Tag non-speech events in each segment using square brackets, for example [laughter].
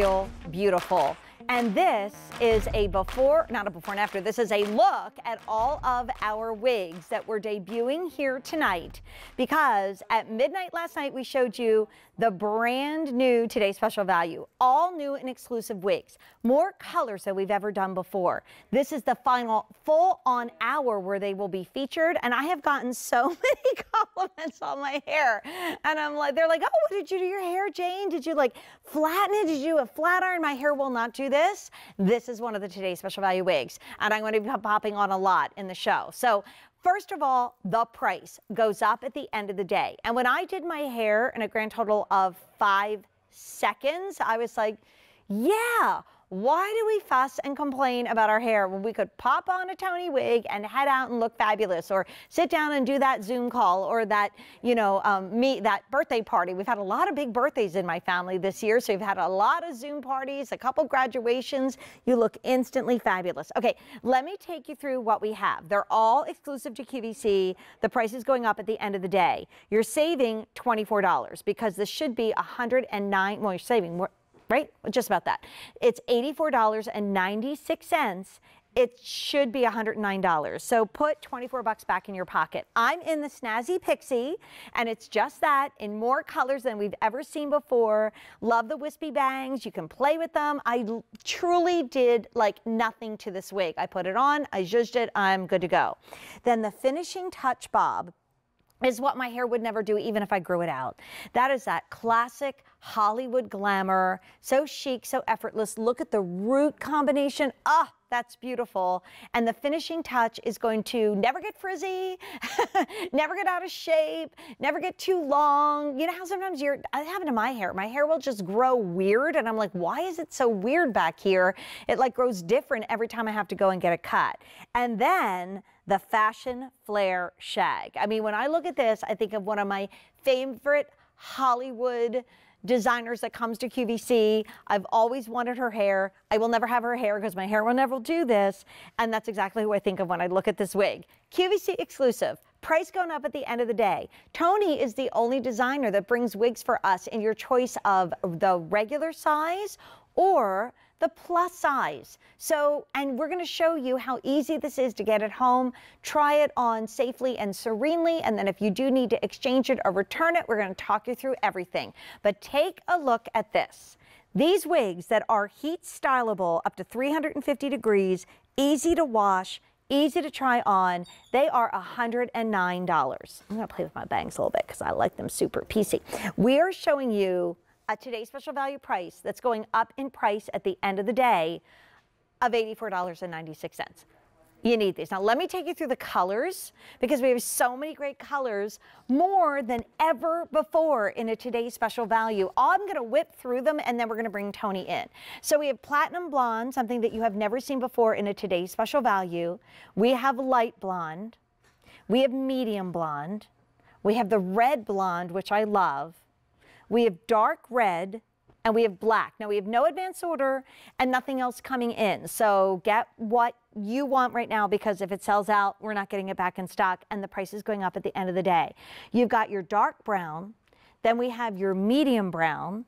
Feel beautiful. And this is a before, not a before and after, this is a look at all of our wigs that we're debuting here tonight. Because at midnight last night, we showed you the brand new Today Special Value, all new and exclusive wigs more colors than we've ever done before. This is the final full on hour where they will be featured. And I have gotten so [laughs] many compliments on my hair. And I'm like, they're like, oh, what did you do your hair, Jane? Did you like flatten it? Did you a flat iron? My hair will not do this. This is one of the today's Special Value wigs. And I'm going to be popping on a lot in the show. So First of all, the price goes up at the end of the day. And when I did my hair in a grand total of five seconds, I was like, yeah, why do we fuss and complain about our hair when we could pop on a Tony wig and head out and look fabulous or sit down and do that Zoom call or that, you know, um, meet that birthday party? We've had a lot of big birthdays in my family this year, so we've had a lot of Zoom parties, a couple graduations. You look instantly fabulous. Okay, let me take you through what we have. They're all exclusive to QVC. The price is going up at the end of the day. You're saving $24 because this should be 109, well, you're saving more right? Just about that. It's $84.96. It should be $109. So put 24 bucks back in your pocket. I'm in the Snazzy Pixie, and it's just that in more colors than we've ever seen before. Love the wispy bangs. You can play with them. I truly did like nothing to this wig. I put it on, I zhuzhed it, I'm good to go. Then the finishing touch bob is what my hair would never do even if I grew it out. That is that classic Hollywood glamour, so chic, so effortless. Look at the root combination. Ah, that's beautiful. And the finishing touch is going to never get frizzy, [laughs] never get out of shape, never get too long. You know how sometimes you're, It happened to my hair. My hair will just grow weird. And I'm like, why is it so weird back here? It like grows different every time I have to go and get a cut. And then the fashion flare shag. I mean, when I look at this, I think of one of my favorite Hollywood designers that comes to QVC. I've always wanted her hair. I will never have her hair because my hair will never do this. And that's exactly who I think of when I look at this wig. QVC exclusive. Price going up at the end of the day. Tony is the only designer that brings wigs for us in your choice of the regular size or the plus size. So, and we're going to show you how easy this is to get at home. Try it on safely and serenely. And then if you do need to exchange it or return it, we're going to talk you through everything. But take a look at this. These wigs that are heat stylable up to 350 degrees, easy to wash, easy to try on. They are $109. I'm going to play with my bangs a little bit because I like them super PC. We are showing you a today's special value price that's going up in price at the end of the day of $84.96. You need these. Now, let me take you through the colors because we have so many great colors, more than ever before in a today's special value. I'm going to whip through them and then we're going to bring Tony in. So we have platinum blonde, something that you have never seen before in a today's special value. We have light blonde. We have medium blonde. We have the red blonde, which I love. We have dark red and we have black. Now we have no advance order and nothing else coming in. So get what you want right now because if it sells out, we're not getting it back in stock and the price is going up at the end of the day. You've got your dark brown, then we have your medium brown.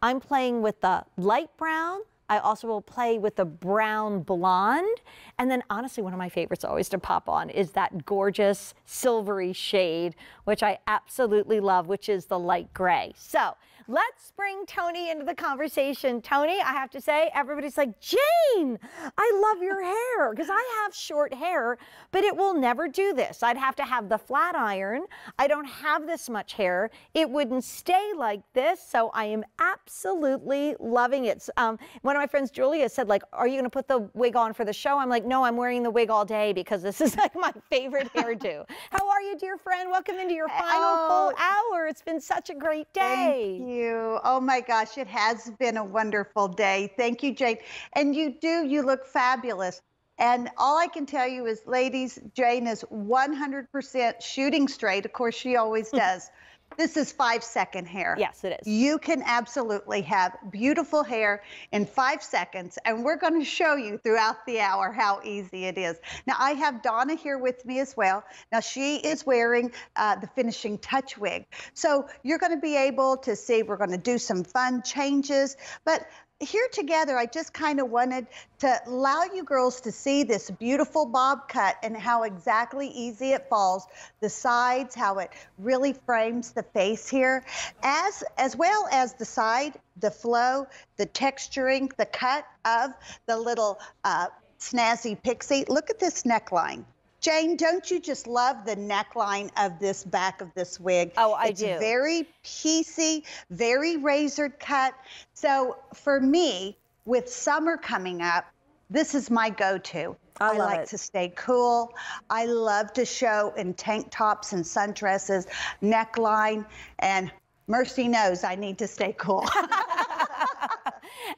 I'm playing with the light brown, I also will play with the brown blonde. And then honestly, one of my favorites always to pop on is that gorgeous silvery shade, which I absolutely love, which is the light gray. So Let's bring Tony into the conversation. Tony, I have to say, everybody's like, Jane, I love your [laughs] hair because I have short hair, but it will never do this. I'd have to have the flat iron. I don't have this much hair. It wouldn't stay like this. So I am absolutely loving it. Um, one of my friends, Julia, said like, are you going to put the wig on for the show? I'm like, no, I'm wearing the wig all day because this [laughs] is like my favorite hairdo. [laughs] How are you, dear friend? Welcome into your eh, final oh. full hour. It's been such a great day. Thank you you. Oh my gosh, it has been a wonderful day. Thank you, Jane. And you do, you look fabulous. And all I can tell you is, ladies, Jane is 100% shooting straight. Of course, she always [laughs] does. This is five second hair. Yes, it is. You can absolutely have beautiful hair in five seconds, and we're going to show you throughout the hour how easy it is. Now, I have Donna here with me as well. Now, she is wearing uh, the finishing touch wig. So you're going to be able to see, we're going to do some fun changes, but here together, I just kind of wanted to allow you girls to see this beautiful bob cut and how exactly easy it falls, the sides, how it really frames the face here, as, as well as the side, the flow, the texturing, the cut of the little uh, snazzy pixie. Look at this neckline. Jane, don't you just love the neckline of this back of this wig? Oh, I it's do. Very piecey, very razored cut. So for me, with summer coming up, this is my go-to. I, I like it. to stay cool. I love to show in tank tops and sundresses, neckline, and mercy knows I need to stay cool. [laughs]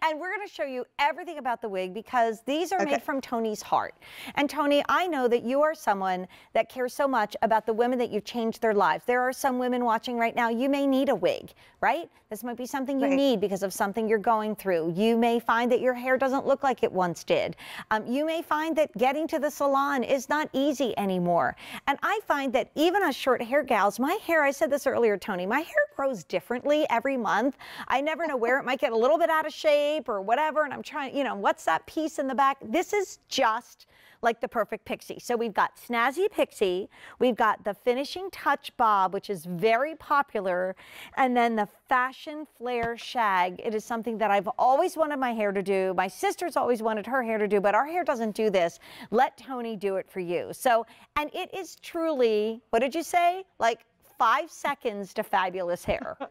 And we're going to show you everything about the wig because these are okay. made from Tony's heart. And Tony, I know that you are someone that cares so much about the women that you've changed their lives. There are some women watching right now, you may need a wig, right? This might be something you right. need because of something you're going through. You may find that your hair doesn't look like it once did. Um, you may find that getting to the salon is not easy anymore. And I find that even us short hair gals, my hair, I said this earlier, Tony, my hair grows differently every month. I never know where it might get a little bit out of shape or whatever. And I'm trying, you know, what's that piece in the back? This is just like the perfect pixie. So we've got Snazzy Pixie, we've got the Finishing Touch Bob, which is very popular, and then the Fashion Flare Shag. It is something that I've always wanted my hair to do. My sister's always wanted her hair to do, but our hair doesn't do this. Let Tony do it for you. So, and it is truly, what did you say? Like five seconds to fabulous hair. [laughs]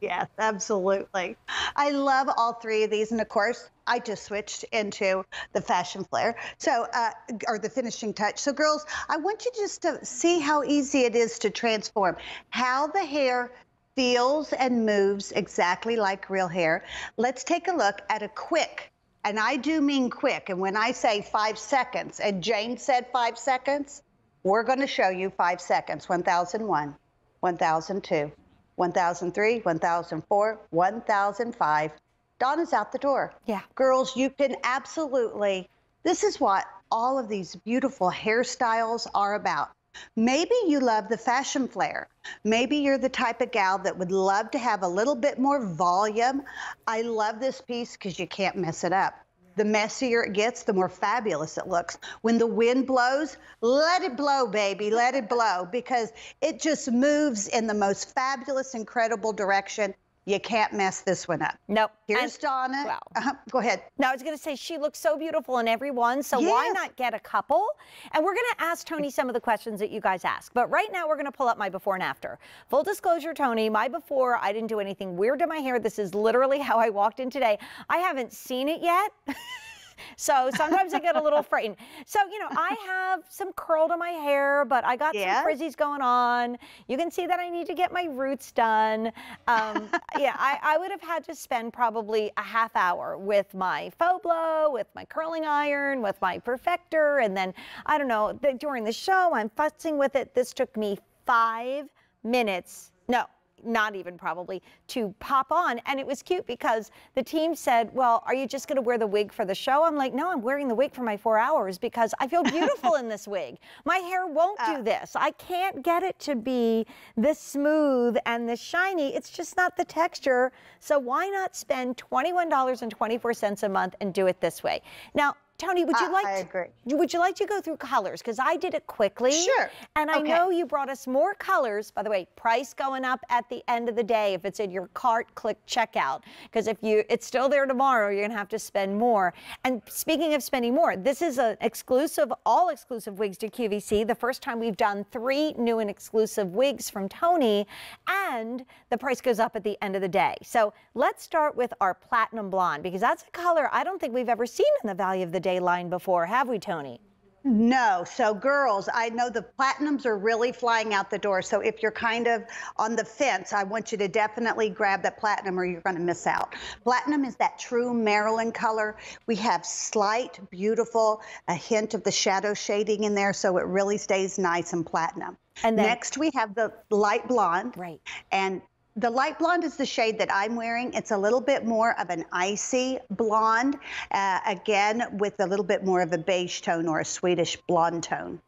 Yes, absolutely. I love all three of these. And of course, I just switched into the fashion flair, so uh, or the finishing touch. So, girls, I want you just to see how easy it is to transform, how the hair feels and moves exactly like real hair. Let's take a look at a quick, and I do mean quick. And when I say five seconds, and Jane said five seconds, we're going to show you five seconds, 1001. 1002, 1003, 1004, 1005. Donna's out the door. Yeah. Girls, you can absolutely, this is what all of these beautiful hairstyles are about. Maybe you love the fashion flair. Maybe you're the type of gal that would love to have a little bit more volume. I love this piece because you can't mess it up the messier it gets, the more fabulous it looks. When the wind blows, let it blow, baby, let it blow, because it just moves in the most fabulous, incredible direction. You can't mess this one up. Nope. Here's and, Donna. Wow. Uh-huh. Go ahead. Now I was going to say she looks so beautiful in every one, so yes. why not get a couple? And we're going to ask Tony some of the questions that you guys ask. But right now we're going to pull up my before and after. Full disclosure, Tony, my before, I didn't do anything weird to my hair. This is literally how I walked in today. I haven't seen it yet. [laughs] So sometimes I get a little frightened. So, you know, I have some curl to my hair, but I got yeah. some frizzies going on. You can see that I need to get my roots done. Um, [laughs] yeah, I, I, would have had to spend probably a half hour with my faux blow, with my curling iron, with my perfector. And then, I don't know, the, during the show, I'm fussing with it. This took me five minutes. No, not even probably, to pop on. And it was cute because the team said, Well, are you just going to wear the wig for the show? I'm like, No, I'm wearing the wig for my four hours because I feel beautiful in this wig. My hair won't uh, do this. I can't get it to be this smooth and this shiny. It's just not the texture. So why not spend $21.24 a month and do it this way? Now, Tony, would you uh, like? I agree. To, would you like to go through colors? Because I did it quickly. Sure. And I okay. know you brought us more colors. By the way, price going up at the end of the day. If it's in your cart, click checkout. Because if you, it's still there tomorrow. You're gonna have to spend more. And speaking of spending more, this is an exclusive, all exclusive wigs to QVC. The first time we've done three new and exclusive wigs from Tony, and the price goes up at the end of the day. So let's start with our platinum blonde because that's a color I don't think we've ever seen in the value of the day day line before, have we, Tony? No. So, girls, I know the platinums are really flying out the door. So, if you're kind of on the fence, I want you to definitely grab that platinum or you're going to miss out. Platinum is that true Maryland color. We have slight, beautiful, a hint of the shadow shading in there. So, it really stays nice and platinum. And then, next we have the light blonde. Right. And the light blonde is the shade that I'm wearing. It's a little bit more of an icy blonde, uh, again, with a little bit more of a beige tone or a Swedish blonde tone.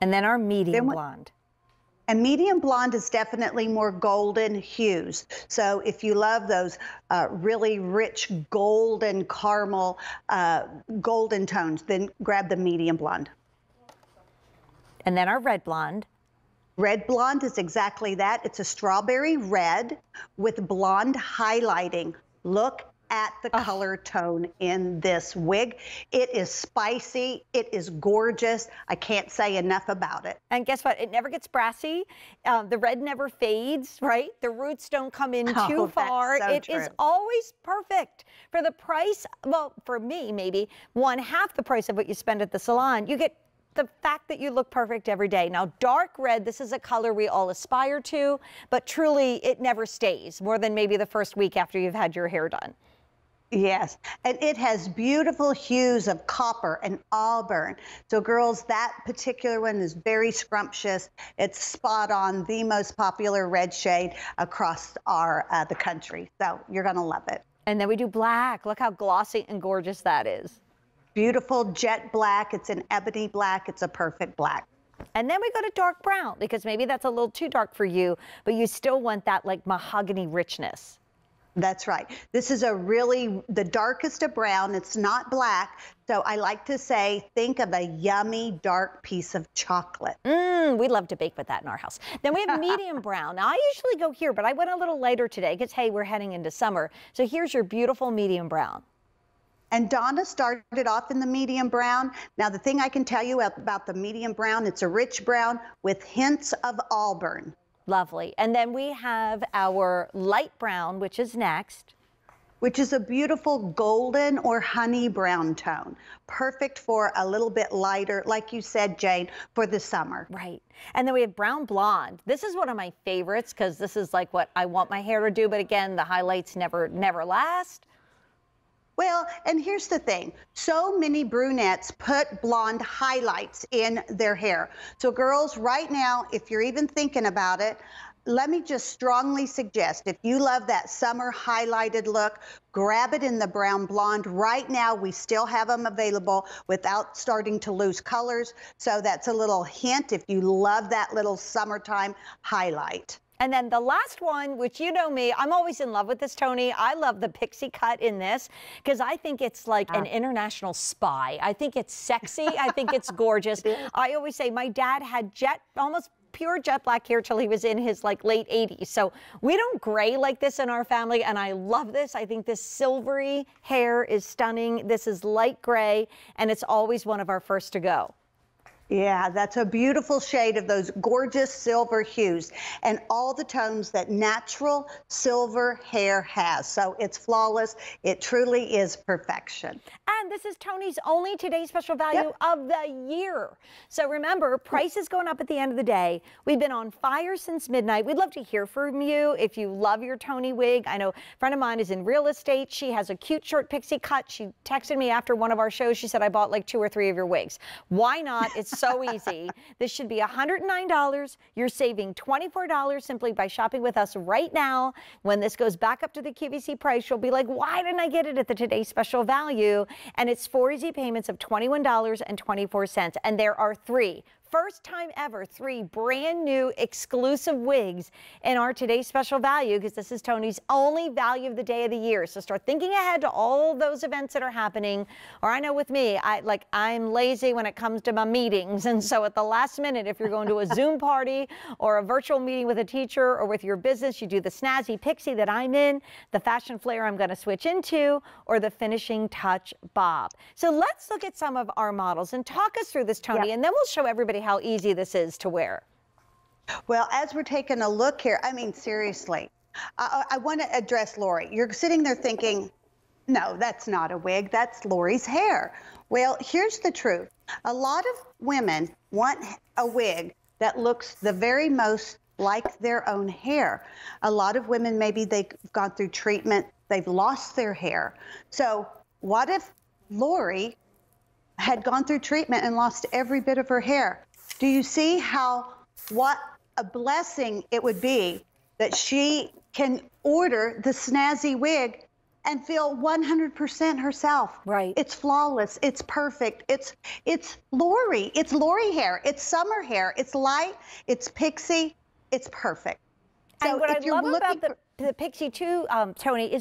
And then our medium then blonde. A medium blonde is definitely more golden hues. So if you love those uh, really rich golden caramel, uh, golden tones, then grab the medium blonde. And then our red blonde. Red Blonde is exactly that. It's a strawberry red with blonde highlighting. Look at the oh. color tone in this wig. It is spicy. It is gorgeous. I can't say enough about it. And guess what? It never gets brassy. Uh, the red never fades, right? The roots don't come in [laughs] oh, too far. So it true. is always perfect. For the price, well, for me, maybe, one half the price of what you spend at the salon, you get the fact that you look perfect every day. Now, dark red, this is a color we all aspire to, but truly it never stays more than maybe the first week after you've had your hair done. Yes, and it has beautiful hues of copper and auburn. So, girls, that particular one is very scrumptious. It's spot on, the most popular red shade across our uh, the country. So, you're going to love it. And then we do black. Look how glossy and gorgeous that is beautiful jet black. It's an ebony black. It's a perfect black. And then we go to dark brown because maybe that's a little too dark for you, but you still want that like mahogany richness. That's right. This is a really the darkest of brown. It's not black. So I like to say, think of a yummy dark piece of chocolate. Mmm, we love to bake with that in our house. Then we have [laughs] medium brown. Now I usually go here, but I went a little lighter today because hey, we're heading into summer. So here's your beautiful medium brown. And Donna started off in the medium brown. Now, the thing I can tell you about the medium brown, it's a rich brown with hints of auburn. Lovely. And then we have our light brown, which is next. Which is a beautiful golden or honey brown tone. Perfect for a little bit lighter, like you said, Jane, for the summer. Right. And then we have brown blonde. This is one of my favorites because this is like what I want my hair to do. But again, the highlights never, never last. Well, and here's the thing so many brunettes put blonde highlights in their hair. So, girls, right now, if you're even thinking about it, let me just strongly suggest if you love that summer highlighted look, grab it in the brown blonde. Right now, we still have them available without starting to lose colors. So that's a little hint if you love that little summertime highlight. And then the last one, which you know me, I'm always in love with this, Tony. I love the pixie cut in this because I think it's like an ah. international spy. I think it's sexy. I think it's [laughs] gorgeous. I always say my dad had jet almost pure jet black hair till he was in his like late 80s. So we don't gray like this in our family and I love this. I think this silvery hair is stunning. This is light gray and it's always one of our first to go. Yeah, that's a beautiful shade of those gorgeous silver hues and all the tones that natural silver hair has. So it's flawless. It truly is perfection this is Tony's only today's special value yep. of the year. So remember, hmm. price is going up at the end of the day. We've been on fire since midnight. We'd love to hear from you if you love your Tony wig. I know a friend of mine is in real estate. She has a cute short pixie cut. She texted me after one of our shows. She said, I bought like two or three of your wigs. Why not? It's so [laughs] easy. this should be $109. You're saving $24 simply by shopping with us right now. When this goes back up to the QVC price, you'll be like, why didn't I get it at the today's special value? and it's four easy payments of $21.24. And there are three first time ever, three brand new exclusive wigs in our today's special value because this is Tony's only value of the day of the year. So start thinking ahead to all those events that are happening. Or I know with me, I like I'm lazy when it comes to my meetings. [laughs] And so at the last minute, if you're going to a Zoom party or a virtual meeting with a teacher or with your business, you do the snazzy pixie that I'm in, the fashion flair I'm going to switch into, or the finishing touch bob. So let's look at some of our models and talk us through this, Tony, and then we'll show everybody how easy this is to wear. Well, as we're taking a look here, I mean, seriously, I, I want to address Lori. You're sitting there thinking, no, that's not a wig. That's Lori's hair. Well, here's the truth. A lot of women want a wig that looks the very most like their own hair. A lot of women, maybe they've gone through treatment, they've lost their hair. So, what if Lori had gone through treatment and lost every bit of her hair? Do you see how what a blessing it would be that she can order the snazzy wig and feel 100% herself. Right. It's flawless. It's perfect. It's it's Lori. It's Lori hair. It's summer hair. It's light. It's pixie. It's perfect. So and what I love about the, the pixie too, um, Tony, is